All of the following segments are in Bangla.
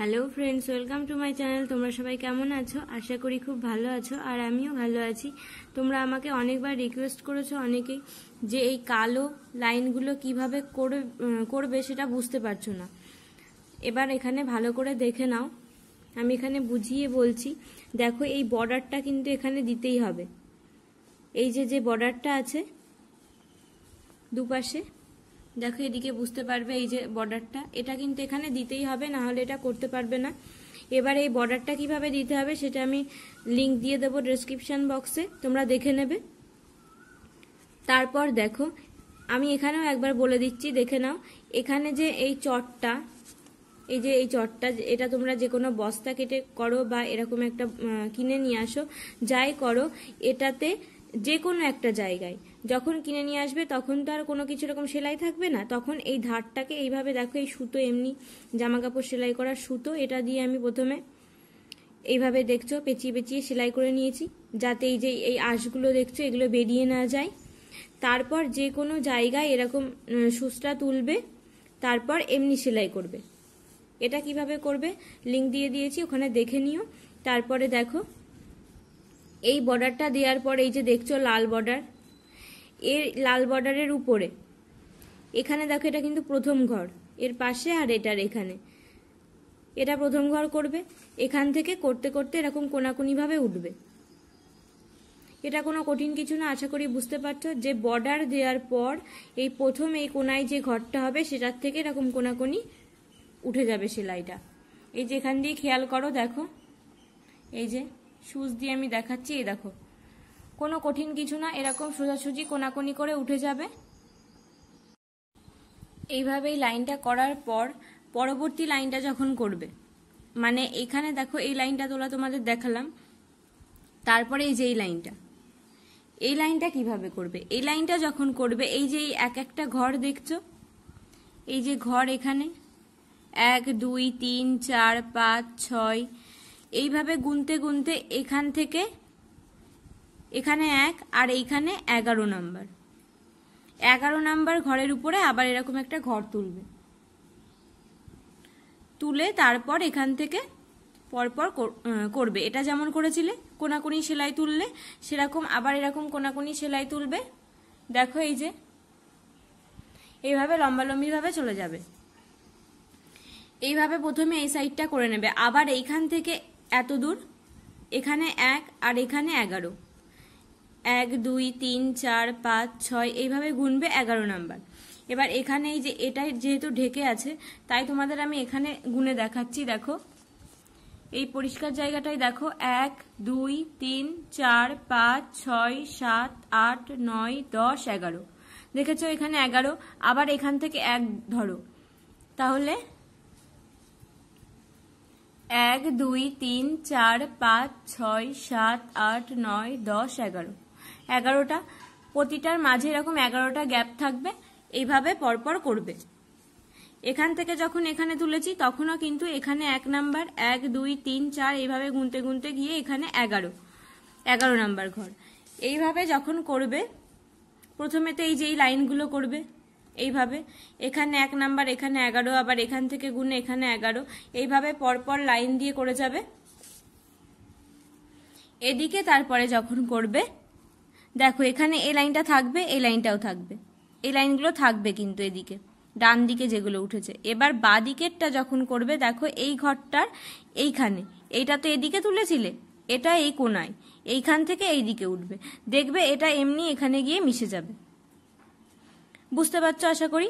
hello friends welcome to my channel তোমরা সবাই কেমন আছো আশা করি খুব ভালো আছো আর আমিও ভালো আছি তোমরা আমাকে অনেকবার রিকোয়েস্ট করেছো অনেকেই যে এই কালো লাইনগুলো কিভাবে করে করবে সেটা বুঝতে পারছো না এবার এখানে ভালো করে দেখে নাও আমি এখানে বুঝিয়ে বলছি দেখো এই বর্ডারটা কিন্তু এখানে দিতেই হবে এই যে যে বর্ডারটা আছে দুপাশে দেখো এদিকে বুঝতে পারবে এই যে বর্ডারটা এটা কিন্তু এখানে দিতেই হবে না হলে এটা করতে পারবে না এবার এই বর্ডারটা কিভাবে দিতে হবে সেটা আমি লিংক দিয়ে দেবো ডেসক্রিপশান বক্সে তোমরা দেখে নেবে তারপর দেখো আমি এখানেও একবার বলে দিচ্ছি দেখে নাও এখানে যে এই চটটা এই যে এই চটটা এটা তোমরা যে কোনো বস্তা কেটে করো বা এরকম একটা কিনে নিয়ে আসো যাই করো এটাতে যে কোনো একটা জায়গায় যখন কিনে নিয়ে আসবে তখন তো আর কোনো কিছু রকম সেলাই থাকবে না তখন এই ধারটাকে এইভাবে দেখো এই সুতো এমনি জামা কাপড় সেলাই করার সুতো এটা দিয়ে আমি প্রথমে এইভাবে দেখছো পেঁচিয়ে পেঁচিয়ে সেলাই করে নিয়েছি যাতে এই যে এই আঁশগুলো দেখছো এগুলো বেরিয়ে না যায় তারপর যে কোনো জায়গায় এরকম সুসটা তুলবে তারপর এমনি সেলাই করবে এটা কিভাবে করবে লিঙ্ক দিয়ে দিয়েছি ওখানে দেখে নিও তারপরে দেখো এই বর্ডারটা দেওয়ার পর এই যে দেখছো লাল বর্ডার এর লাল বর্ডারের উপরে এখানে দেখো এটা কিন্তু প্রথম ঘর এর পাশে আর এটার এখানে এটা প্রথম ঘর করবে এখান থেকে করতে করতে এরকম কোনাকুনিভাবে উঠবে এটা কোনো কঠিন কিছু না আশা করি বুঝতে পারছো যে বর্ডার দেওয়ার পর এই প্রথম এই কোনায় যে ঘরটা হবে সেটার থেকে এরকম কোনাকুনি উঠে যাবে সেলাইটা এই যে এখান দিয়ে খেয়াল করো দেখো এই যে সুচ দিয়ে আমি দেখাচ্ছি এই দেখো কোনো কঠিন কিছু না এরকম সোজাসুজি কোনাকি করে উঠে যাবে এইভাবে এই লাইনটা করার পর পরবর্তী লাইনটা যখন করবে মানে এখানে দেখো এই লাইনটা তোলা তোমাদের দেখালাম তারপরে এই যে এই লাইনটা এই লাইনটা কিভাবে করবে এই লাইনটা যখন করবে এই যে এক একটা ঘর দেখছো এই যে ঘর এখানে এক দুই তিন চার পাঁচ ছয় এইভাবে গুনতে গুনতে এখান থেকে এখানে এক আর এইখানে এগারো নাম্বার এগারো নাম্বার ঘরের উপরে আবার এরকম একটা ঘর তুলবে তুলে তারপর এখান থেকে পরপর করবে এটা যেমন করেছিলে কোনাকুনি সেলাই তুললে সেরকম আবার এরকম কোনাকুনি সেলাই তুলবে দেখো এই যে এইভাবে লম্বালম্বিভাবে চলে যাবে এইভাবে প্রথমে এই সাইডটা করে নেবে আবার এইখান থেকে এত দূর এখানে এক আর এখানে এগারো এক দুই তিন চার পাঁচ ছয় এইভাবে গুনবে এগারো নাম্বার এবার এখানে এই যে এটাই যেহেতু ঢেকে আছে তাই তোমাদের আমি এখানে গুনে দেখাচ্ছি দেখো এই পরিষ্কার জায়গাটাই দেখো এক দুই তিন চার পাঁচ ছয় সাত আট নয় দশ এগারো দেখেছো এখানে এগারো আবার এখান থেকে এক ধরো তাহলে এক দুই তিন চার পাঁচ ছয় সাত আট নয় দশ এগারো এগারোটা প্রতিটার মাঝে এরকম এগারোটা গ্যাপ থাকবে এইভাবে পরপর করবে এখান থেকে যখন এখানে তুলেছি তখনও কিন্তু এখানে এক নাম্বার এক দুই তিন চার এইভাবে গুনতে গুনতে গিয়ে এখানে এগারো এগারো নাম্বার ঘর এইভাবে যখন করবে প্রথমেতে এই যে এই লাইনগুলো করবে এইভাবে এখানে এক নাম্বার এখানে এগারো আবার এখান থেকে গুনে এখানে এগারো এইভাবে পরপর লাইন দিয়ে করে যাবে এদিকে তারপরে যখন করবে দেখো এখানে এই লাইনটা থাকবে এই লাইনটাও থাকবে এই লাইনগুলো থাকবে কিন্তু এদিকে ডান দিকে যেগুলো উঠেছে এবার বা দিকেরটা যখন করবে দেখো এই ঘরটার এইখানে এইটা তো এদিকে তুলেছিলে এটা এই কোনায় এইখান থেকে এই দিকে উঠবে দেখবে এটা এমনি এখানে গিয়ে মিশে যাবে বুঝতে পারছো আশা করি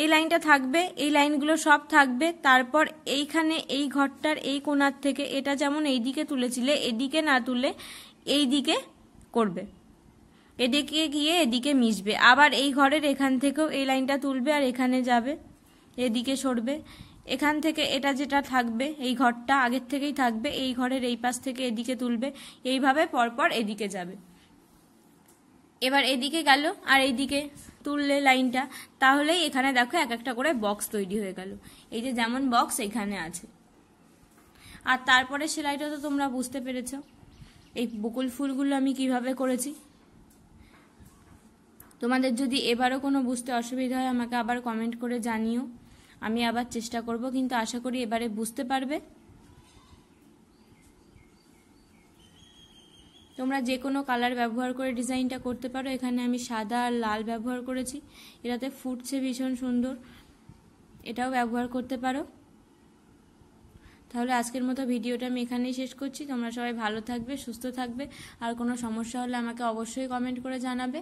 এই লাইনটা থাকবে এই লাইনগুলো সব থাকবে তারপর এইখানে এই ঘরটার এই কোনার থেকে এটা যেমন এইদিকে তুলেছিলে এদিকে না তুলে এই দিকে করবে এদিকে গিয়ে এদিকে মিশবে আবার এই ঘরের এখান থেকেও এই লাইনটা তুলবে আর এখানে যাবে এদিকে সরবে এখান থেকে এটা যেটা থাকবে এই ঘরটা আগের থেকেই থাকবে এই ঘরের এই পাশ থেকে এদিকে তুলবে এইভাবে পরপর এদিকে যাবে এবার এদিকে গেল আর এইদিকে তুললে লাইনটা তাহলে এখানে দেখো এক একটা করে বক্স তৈরি হয়ে গেল এই যে যেমন বক্স এখানে আছে আর তারপরে সেলাইটা তো তোমরা বুঝতে পেরেছ এই বকুল ফুলগুলো আমি কিভাবে করেছি তোমাদের যদি এবারও কোনো বুঝতে অসুবিধা হয় আমাকে আবার কমেন্ট করে জানিও আমি আবার চেষ্টা করব কিন্তু আশা করি এবারে বুঝতে পারবে তোমরা যে কোনো কালার ব্যবহার করে ডিজাইনটা করতে পারো এখানে আমি সাদা আর লাল ব্যবহার করেছি এটাতে ফুটছে ভীষণ সুন্দর এটাও ব্যবহার করতে পারো তাহলে আজকের মতো ভিডিওটা আমি এখানেই শেষ করছি তোমরা সবাই ভালো থাকবে সুস্থ থাকবে আর কোনো সমস্যা হলে আমাকে অবশ্যই কমেন্ট করে জানাবে